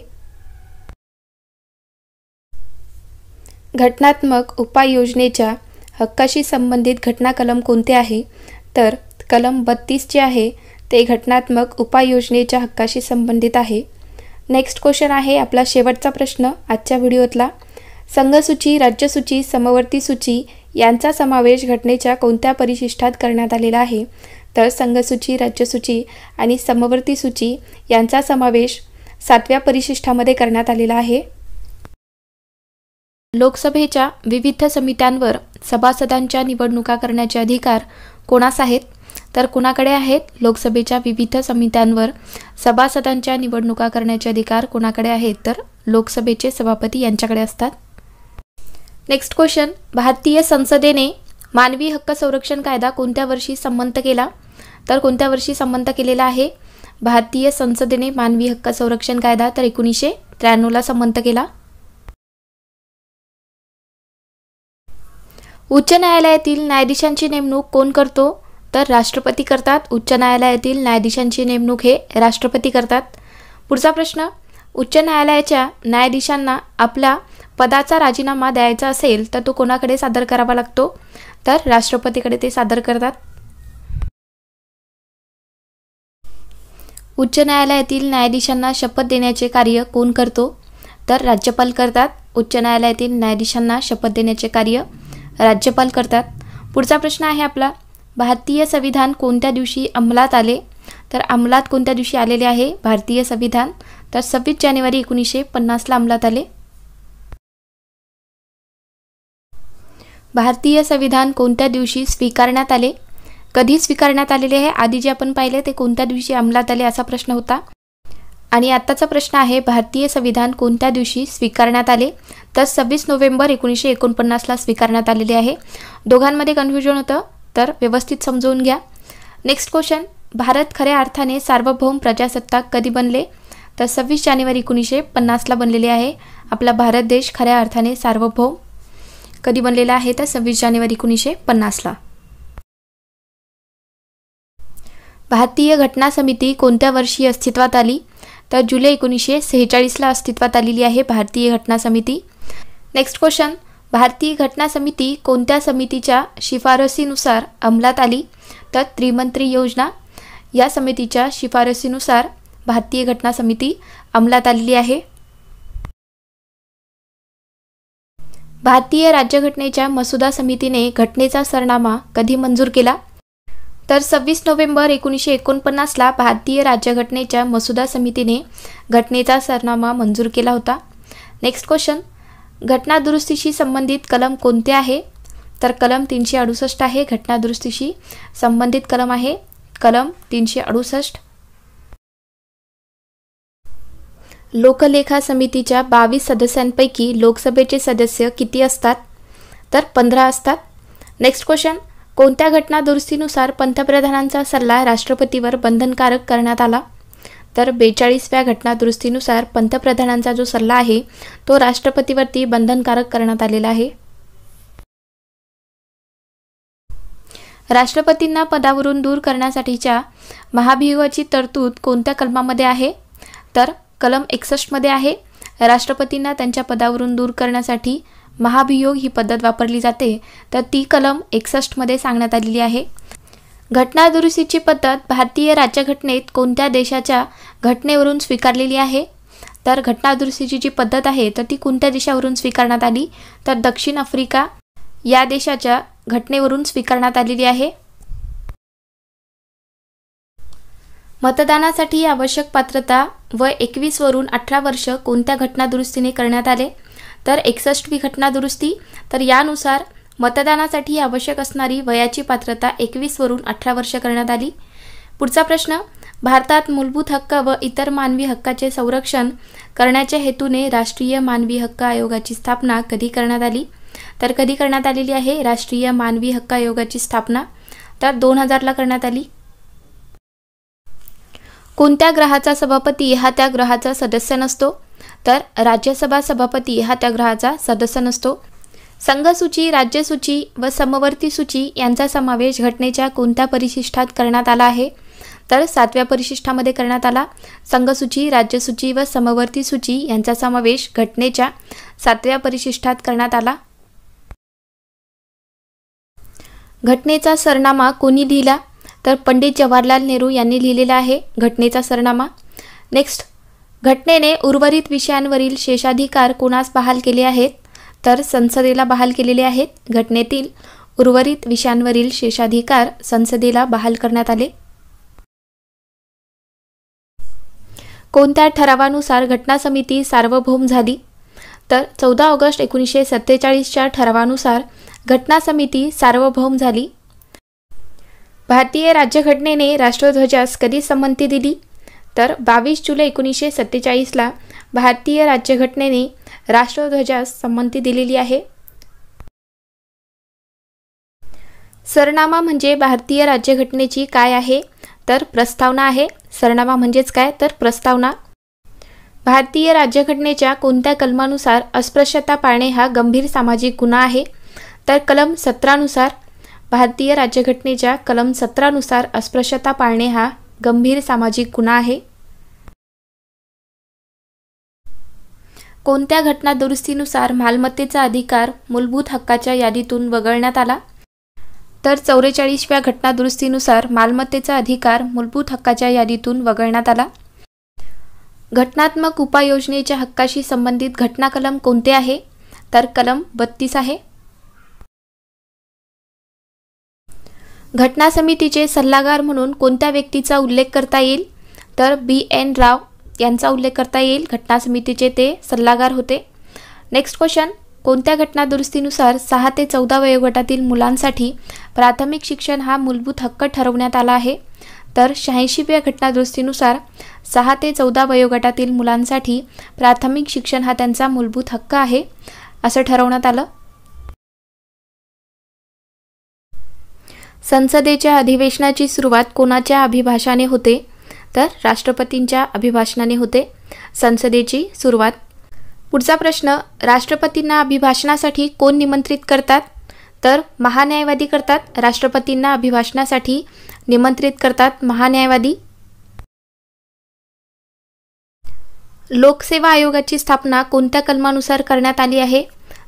घटनात्मक उपाययोजनेच्या हक्काशी संबंधित घटना कलम कोणते आहे तर कलम बत्तीस जे आहे ते घटनात्मक उपाययोजनेच्या हक्काशी संबंधित आहे नेक्स्ट क्वेश्चन आहे आपला शेवटचा प्रश्न आजच्या व्हिडिओतला संघसूची राज्यसूची समवर्ती सूची यांचा समावेश घटनेच्या कोणत्या परिशिष्टात करण्यात आलेला आहे तर संघसूची राज्यसूची आणि समवर्ती सूची यांचा समावेश सातव्या परिशिष्टामध्ये करण्यात आलेला आहे लोकसभेच्या विविध समित्यांवर सभासदांच्या निवडणुका करण्याचे अधिकार कोणास आहेत तर कुणाकडे आहेत लोकसभेच्या विविध समित्यांवर सभासदांच्या निवडणुका करण्याचे अधिकार कोणाकडे आहेत तर लोकसभेचे सभापती यांच्याकडे असतात नेक्स्ट क्वेश्चन भारतीय संसदेने मानवी हक्क संरक्षण कायदा कोणत्या वर्षी संमंत केला तर कोणत्या वर्षी संमंत केलेला आहे भारतीय संसदेने मानवी हक्क संरक्षण कायदा तर एकोणीसशे त्र्याण्णवला संमत केला उच्च न्यायालयातील न्यायाधीशांची नेमणूक कोण करतो तर राष्ट्रपती करतात उच्च न्यायालयातील न्यायाधीशांची नेमणूक हे राष्ट्रपती करतात पुढचा प्रश्न उच्च न्यायालयाच्या न्यायाधीशांना आपल्या पदाचा राजीनामा द्यायचा असेल तर तो कोणाकडे सादर करावा लागतो तर राष्ट्रपतीकडे ते सादर करतात उच्च न्यायालयातील न्यायाधीशांना शपथ देण्याचे कार्य कोण करतो तर राज्यपाल करतात उच्च न्यायालयातील न्यायाधीशांना शपथ देण्याचे कार्य राज्यपाल करतात पुढचा प्रश्न आहे आपला भारतीय संविधान कोणत्या दिवशी अंमलात आले तर अंमलात कोणत्या दिवशी आलेले आहे भारतीय संविधान तर सव्वीस जानेवारी एकोणीसशे पन्नासला अंमलात आले भारतीय संविधान कोणत्या दिवशी स्वीकारण्यात आले कधी स्वीकारण्यात आलेले आहे आधी जे आपण पाहिले ते कोणत्या दिवशी अंमलात आले असा प्रश्न होता आणि आत्ताचा प्रश्न आहे भारतीय संविधान कोणत्या दिवशी स्वीकारण्यात आले तर सव्वीस नोव्हेंबर एकोणीसशे एकोणपन्नासला स्वीकारण्यात आलेले आहे दोघांमध्ये कन्फ्युजन होतं तर व्यवस्थित समजवून घ्या नेक्स्ट क्वेश्चन भारत खऱ्या अर्थाने सार्वभौम प्रजासत्ताक कधी बनले तर सव्वीस जानेवारी एकोणीसशे पन्नासला बनलेले आहे आपला भारत देश खऱ्या अर्थाने सार्वभौम कधी बनलेला आहे तर सव्वीस जानेवारी एकोणीसशे पन्नासला भारतीय घटना समिती कोणत्या वर्षी अस्तित्वात आली तर जुलै एकोणीसशे सेहेचाळीसला अस्तित्वात आलेली आहे भारतीय घटना समिती नेक्स्ट क्वेश्चन भारतीय घटना समिती कोणत्या समितीच्या शिफारसीनुसार अंमलात आली तर त्रिमंत्री योजना या समितीच्या शिफारसीनुसार भारतीय घटना समिती अंमलात आलेली आहे भारतीय राज्यघटनेच्या मसुदा समितीने घटनेचा सरनामा कधी मंजूर केला तर सव्वीस नोव्हेंबर एकोणीसशे एकोणपन्नासला भारतीय राज्यघटनेच्या मसुदा समितीने घटनेचा सरनामा मंजूर केला होता नेक्स्ट क्वेश्चन घटनादुरुस्तीशी संबंधित कलम कोणते आहे तर कलम तीनशे अडुसष्ट आहे घटनादुरुस्तीशी संबंधित कलम आहे कलम तीनशे अडुसष्ट लोकलेखा समितीच्या बावीस सदस्यांपैकी लोकसभेचे सदस्य किती असतात तर पंधरा असतात नेक्स्ट क्वेश्चन कोणत्या घटनादुरुस्तीनुसार पंतप्रधानांचा सल्ला राष्ट्रपतीवर बंधनकारक करण्यात आला तर बेचाळीसव्या घटनादुरुस्तीनुसार पंतप्रधानांचा जो सल्ला आहे तो राष्ट्रपतीवरती बंधनकारक करण्यात आलेला आहे राष्ट्रपतींना पदावरून दूर करण्यासाठीच्या महाभियोगाची तरतूद कोणत्या कलमामध्ये आहे तर कलम एकसष्टमध्ये आहे राष्ट्रपतींना त्यांच्या पदावरून दूर करण्यासाठी महाभियोग ही पद्धत वापरली जाते तर ती कलम एकसष्टमध्ये सांगण्यात आलेली आहे घटनादुरुस्तीची पद्धत भारतीय राज्यघटनेत कोणत्या देशाच्या घटनेवरून स्वीकारलेली आहे तर घटनादुरुस्तीची जी पद्धत आहे तर ती कोणत्या देशावरून स्वीकारण्यात आली तर दक्षिण आफ्रिका या देशाच्या घटनेवरून स्वीकारण्यात आलेली आहे मतदानासाठी आवश्यक पात्रता व एकवीसवरून अठरा वर्ष कोणत्या घटनादुरुस्तीने करण्यात आले तर एकसष्टवी घटनादुरुस्ती तर यानुसार मतदानासाठी आवश्यक असणारी वयाची पात्रता एकवीसवरून अठरा वर्ष करण्यात आली पुढचा प्रश्न भारतात मूलभूत हक्क व इतर मानवी हक्काचे संरक्षण करण्याच्या हेतूने राष्ट्रीय मानवी हक्क आयोगाची स्थापना कधी करण्यात आली तर कधी करण्यात आलेली आहे राष्ट्रीय मानवी हक्क आयोगाची स्थापना तर दोन हजारला करण्यात आली कोणत्या ग्रहाचा सभापती हा त्या ग्रहाचा सदस्य नसतो तर राज्यसभा सभापती हा त्या ग्रहाचा सदस्य नसतो संघसूची राज्यसूची व समवर्ती सूची यांचा समावेश घटनेच्या कोणत्या परिशिष्टात करण्यात आला आहे तर सातव्या परिशिष्टामध्ये करण्यात आला संघसूची राज्यसूची व समवर्ती सूची यांचा समावेश घटनेच्या सातव्या परिशिष्टात करण्यात आला घटनेचा सरनामा कोणी लिहिला तर पंडित जवाहरलाल नेहरू यांनी लिहिलेला आहे घटनेचा सरनामा नेक्स्ट घटनेने उर्वरित विषयांवरील शेषाधिकार कोणास बहाल केले आहेत तर संसदेला बहाल केलेले आहेत घटनेतील उर्वरित विषयांवरील शेषाधिकार संसदेला बहाल करण्यात आले कोणत्या ठरावानुसार घटना समिती सार्वभौम झाली तर चौदा ऑगस्ट एकोणीसशे सत्तेचाळीसच्या ठरावानुसार घटना समिती सार्वभौम झाली भारतीय राज्यघटनेने राष्ट्रध्वजास कधी संमती दिली तर बावीस जुलै एकोणीसशे सत्तेचाळीसला भारतीय राज्यघटनेने राष्ट्रध्वजास संमती दिलेली आहे सरनामा म्हणजे भारतीय राज्यघटनेची काय आहे तर प्रस्तावना आहे सरनामा म्हणजेच काय तर प्रस्तावना भारतीय राज्यघटनेच्या कोणत्या कलमानुसार अस्पृश्यता पाळणे हा गंभीर सामाजिक गुन्हा आहे तर कलम सतरानुसार भारतीय राज्यघटनेच्या कलम सतरानुसार अस्पृश्यता पाळणे हा गंभीर सामाजिक गुन्हा आहे कोणत्या घटना दुरुस्तीनुसार मालमत्तेचा अधिकार मूलभूत हक्काच्या यादीतून वगळण्यात आला तर चौवेचाळीसव्या घटना दुरुस्तीनुसार मालमत्तेचा अधिकार मूलभूत हक्काच्या यादीतून वगळण्यात आला घटनात्मक उपाययोजनेच्या हक्काशी संबंधित घटनाकलम कोणते आहे तर कलम बत्तीस आहे घटना समितीचे सल्लागार म्हणून कोणत्या व्यक्तीचा उल्लेख करता येईल तर बी एन राव यांचा उल्लेख करता येईल घटना समितीचे ते सल्लागार होते नेक्स्ट क्वेश्चन कोणत्या घटना दुरुस्तीनुसार सहा ते चौदा वयोगटातील मुलांसाठी प्राथमिक शिक्षण हा मूलभूत हक्क ठरवण्यात आला आहे तर शहाऐंशीव्या घटनादुरुस्तीनुसार सहा ते चौदा वयोगटातील मुलांसाठी प्राथमिक शिक्षण हा त्यांचा मूलभूत हक्क आहे असं ठरवण्यात आलं संसदेच्या अधिवेशनाची सुरुवात कोणाच्या अभिभाषाने होते तर राष्ट्रपतींच्या अभिभाषणाने होते संसदेची सुरुवात पुढचा प्रश्न राष्ट्रपतींना अभिभाषणासाठी कोण निमंत्रित करतात तर महान्यायवादी करतात राष्ट्रपतींना अभिभाषणासाठी निमंत्रित करतात महान्यायवादी लोकसेवा आयोगाची स्थापना कोणत्या कलमानुसार करण्यात आली आहे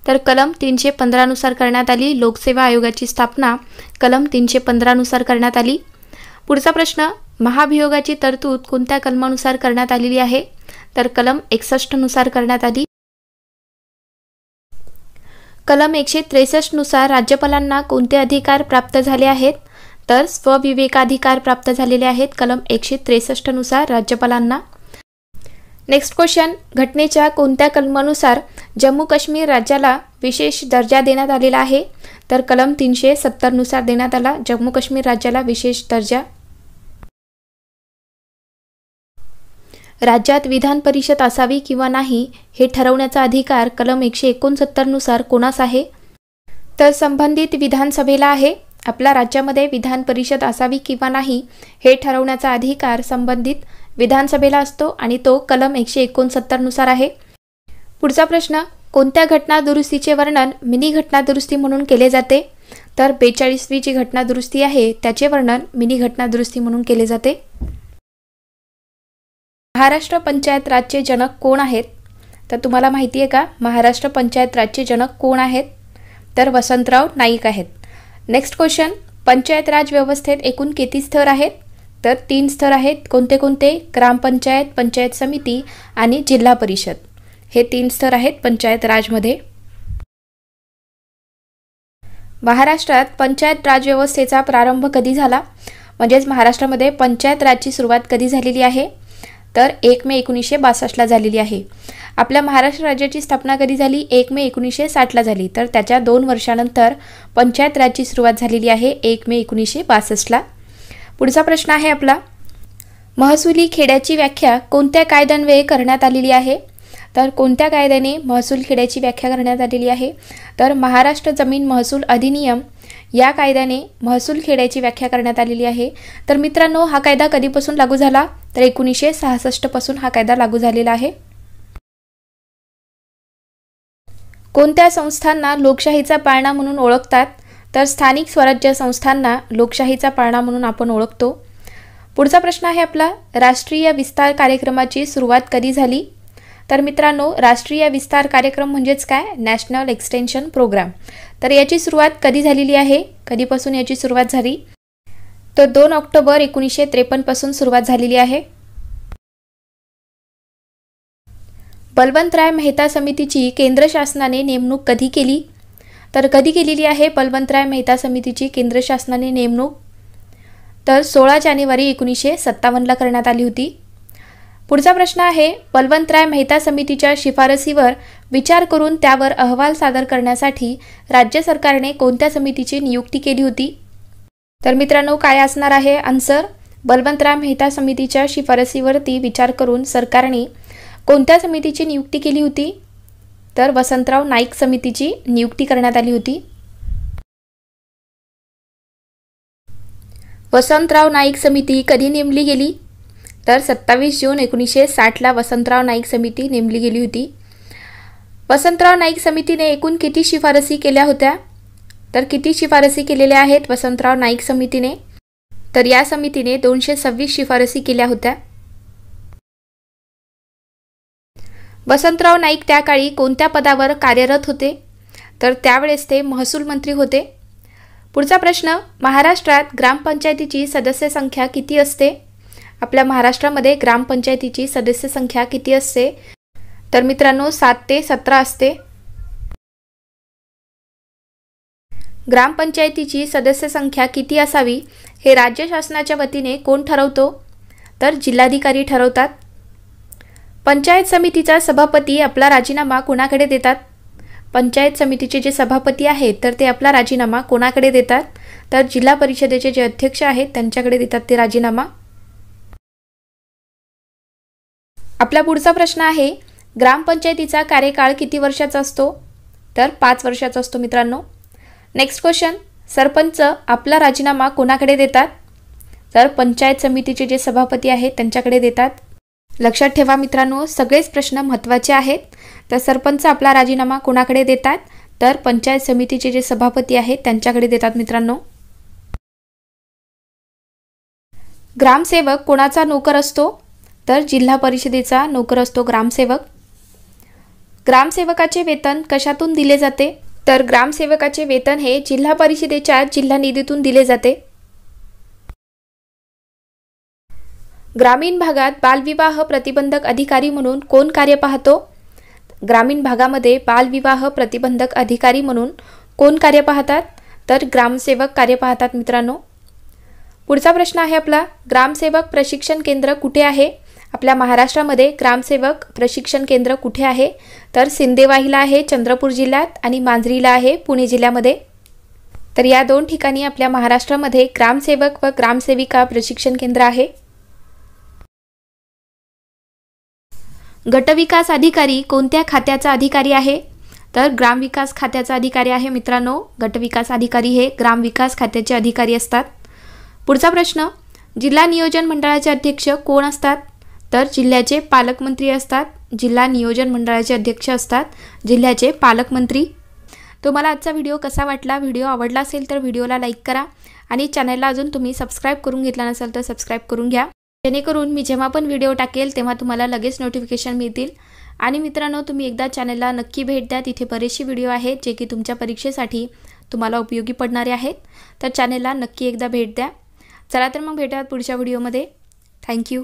तर कलम तीनशे पंधरानुसार करण्यात आली लोकसेवा आयोगाची स्थापना कलम तीनशे पंधरानुसार करण्यात आली पुढचा प्रश्न महाभियोगाची तरतूद कोणत्या कलमानुसार करण्यात आलेली आहे तर कलम एकसष्टनुसार करण्यात आली कलम एकशे त्रेसष्टनुसार राज्यपालांना कोणते अधिकार प्राप्त झाले आहेत तर स्वविवेकाधिकार प्राप्त झालेले आहेत कलम एकशे त्रेसष्टनुसार राज्यपालांना नेक्स्ट क्वेश्चन घटनेच्या कोणत्या कलमानुसार जम्मू काश्मीर राज्याला विशेष दर्जा देण्यात आलेला आहे तर कलम तीनशे सत्तरनुसार देण्यात आला जम्मू काश्मीर राज्याला विशेष दर्जा राज्यात विधान परिषद असावी किंवा नाही हे ठरवण्याचा अधिकार कलम एकशे एकोणसत्तरनुसार कोणास आहे तर संबंधित विधानसभेला आहे आपल्या राज्यामध्ये विधान परिषद असावी किंवा नाही हे ठरवण्याचा अधिकार संबंधित विधानसभेला असतो आणि तो कलम एकशे एकोणसत्तरनुसार आहे पुढचा प्रश्न कोणत्या घटना दुरुस्तीचे वर्णन मिनी घटना दुरुस्ती म्हणून केले जाते तर बेचाळीसवी जी घटना दुरुस्ती आहे त्याचे वर्णन मिनी घटना दुरुस्ती म्हणून केले जाते महाराष्ट्र पंचायत राजचे जनक कोण आहेत तर तुम्हाला माहिती आहे का महाराष्ट्र पंचायत राजचे जनक कोण आहेत तर वसंतराव नाईक आहेत नेक्स्ट क्वेश्चन पंचायत राज व्यवस्थेत एकूण किती स्तर आहेत तर तीन स्तर आहेत कोणते कोणते ग्रामपंचायत पंचायत समिती आणि जिल्हा परिषद हे तीन स्तर आहेत पंचायत राजमध्ये महाराष्ट्रात पंचायत राज व्यवस्थेचा प्रारंभ कधी झाला म्हणजेच महाराष्ट्रामध्ये पंचायत राजची सुरुवात कधी झालेली आहे तर एक मे एकोणीसशे बासष्टला झालेली आहे आपल्या महाराष्ट्र राज्याची स्थापना कधी झाली एक मे एकोणीसशे साठला झाली तर त्याच्या दोन वर्षानंतर पंचायत राजची सुरुवात झालेली आहे एक मे एकोणीसशे बासष्टला पुढचा प्रश्न आहे आपला महसुली खेड्याची व्याख्या कोणत्या कायद्यान्वये करण्यात आलेली आहे तर कोणत्या कायद्याने महसूल खेड्याची व्याख्या करण्यात आलेली आहे तर महाराष्ट्र जमीन महसूल अधिनियम या कायद्याने महसूल खेड्याची व्याख्या करण्यात आलेली आहे तर मित्रांनो हा कायदा कधीपासून लागू झाला तर एकोणीसशे सहासष्टपासून हा कायदा लागू झालेला आहे कोणत्या संस्थांना लोकशाहीचा पाळणा म्हणून ओळखतात तर स्थानिक स्वराज्य संस्थांना लोकशाहीचा पाळणा म्हणून आपण ओळखतो पुढचा प्रश्न आहे आपला राष्ट्रीय विस्तार कार्यक्रमाची सुरुवात कधी झाली तर मित्रांनो राष्ट्रीय विस्तार कार्यक्रम म्हणजेच काय नॅशनल एक्सटेन्शन प्रोग्राम तर याची सुरुवात कधी झालेली आहे कधीपासून याची सुरुवात झाली तर दोन ऑक्टोबर एकोणीसशे त्रेपन्नपासून सुरुवात झालेली आहे बलवंतराय मेहता समितीची केंद्र शासनाने नेमणूक कधी केली तर कधी केलेली आहे बलवंतराय मेहता समितीची केंद्र शासनाने नेमणूक तर सोळा जानेवारी एकोणीसशे सत्तावन्नला करण्यात आली होती पुढचा प्रश्न आहे बलवंतराय मेहता समितीच्या शिफारसीवर विचार करून त्यावर अहवाल सादर करण्यासाठी राज्य सरकारने कोणत्या समितीची नियुक्ती केली होती तर मित्रांनो काय असणार आहे आन्सर बलवंतराय मेहता समितीच्या शिफारसीवरती विचार करून सरकारने कोणत्या समितीची नियुक्ती केली होती तर वसंतराव नाईक समितीची नियुक्ती करण्यात आली होती वसंतराव नाईक समिती कधी नेमली गेली तर सत्तावीस जून एकोणीसशे साठला वसंतराव नाईक समिती नेमली गेली होती वसंतराव नाईक समितीने एकूण किती शिफारसी केल्या होत्या तर किती शिफारसी केलेल्या आहेत वसंतराव नाईक समितीने तर या समितीने दोनशे सव्वीस शिफारसी केल्या होत्या वसंतराव नाईक त्या काळी कोणत्या पदावर कार्यरत होते तर त्यावेळेस ते महसूल मंत्री होते पुढचा प्रश्न महाराष्ट्रात ग्रामपंचायतीची सदस्य संख्या किती असते आपल्या महाराष्ट्रामध्ये ग्रामपंचायतीची सदस्य संख्या किती असते तर मित्रांनो सात ते सतरा असते ग्रामपंचायतीची सदस्य संख्या किती असावी हे राज्य शासनाच्या वतीने कोण ठरवतो तर जिल्हाधिकारी ठरवतात पंचायत समितीचा सभापती आपला राजीनामा कोणाकडे देतात पंचायत समितीचे जे सभापती आहेत तर ते आपला राजीनामा कोणाकडे देतात तर जिल्हा परिषदेचे जे अध्यक्ष आहेत त्यांच्याकडे देतात ते राजीनामा आपला पुढचा प्रश्न आहे ग्रामपंचायतीचा कार्यकाळ किती वर्षाचा असतो तर पाच वर्षाचा असतो मित्रांनो नेक्स्ट क्वेश्चन सरपंच आपला राजीनामा कोणाकडे देतात तर पंचायत समितीचे जे सभापती आहेत त्यांच्याकडे देतात लक्षात ठेवा मित्रांनो सगळेच प्रश्न महत्त्वाचे आहेत तर सरपंच आपला राजीनामा कोणाकडे देतात तर पंचायत समितीचे जे सभापती आहेत त्यांच्याकडे देतात मित्रांनो ग्रामसेवक कोणाचा नोकर असतो तर जिल्हा परिषदेचा नोकर असतो ग्रामसेवक ग्रामसेवकाचे वेतन कशातून दिले जाते तर ग्रामसेवकाचे वेतन हे जिल्हा परिषदेच्या जिल्हा निधीतून दिले जाते ग्रामीण भागात बालविवाह प्रतिबंधक अधिकारी म्हणून कोण कार्य पाहतो ग्रामीण भागामध्ये बालविवाह प्रतिबंधक अधिकारी म्हणून कोण कार्य पाहतात तर ग्रामसेवक कार्य पाहतात मित्रांनो पुढचा प्रश्न आहे आपला ग्रामसेवक प्रशिक्षण केंद्र कुठे आहे आपल्या महाराष्ट्रामध्ये ग्रामसेवक प्रशिक्षण केंद्र कुठे आहे तर सिंदेवाहीला आहे चंद्रपूर जिल्ह्यात आणि मांजरीला आहे पुणे जिल्ह्यामध्ये तर या दोन ठिकाणी आपल्या महाराष्ट्रामध्ये ग्रामसेवक व ग्रामसेविका प्रशिक्षण केंद्र आहे गटविकास अधिकारी कोणत्या खात्याचा अधिकारी आहे तर ग्रामविकास खात्याचा अधिकारी आहे मित्रांनो गटविकास अधिकारी हे ग्रामविकास खात्याचे अधिकारी असतात पुढचा प्रश्न जिल्हा नियोजन मंडळाचे अध्यक्ष कोण असतात तर जिल्ह्याचे पालकमंत्री असतात जिल्हा नियोजन मंडळाचे अध्यक्ष असतात जिल्ह्याचे पालकमंत्री तुम्हाला आजचा व्हिडिओ कसा वाटला व्हिडिओ आवडला असेल तर व्हिडिओला लाईक करा आणि चॅनलला अजून तुम्ही सबस्क्राईब करून घेतला नसेल तर सबस्क्राईब करून घ्या जेणेकरून मी जेव्हा पण व्हिडिओ टाकेल तेव्हा तुम्हाला लगेच नोटिफिकेशन मिळतील आणि मित्रांनो तुम्ही एकदा चॅनलला नक्की भेट द्या तिथे बरेचसे व्हिडिओ आहेत जे की तुमच्या परीक्षेसाठी तुम्हाला उपयोगी पडणारे आहेत तर चॅनलला नक्की एकदा भेट द्या चला तर मग भेटा पुढच्या व्हिडिओमध्ये थँक्यू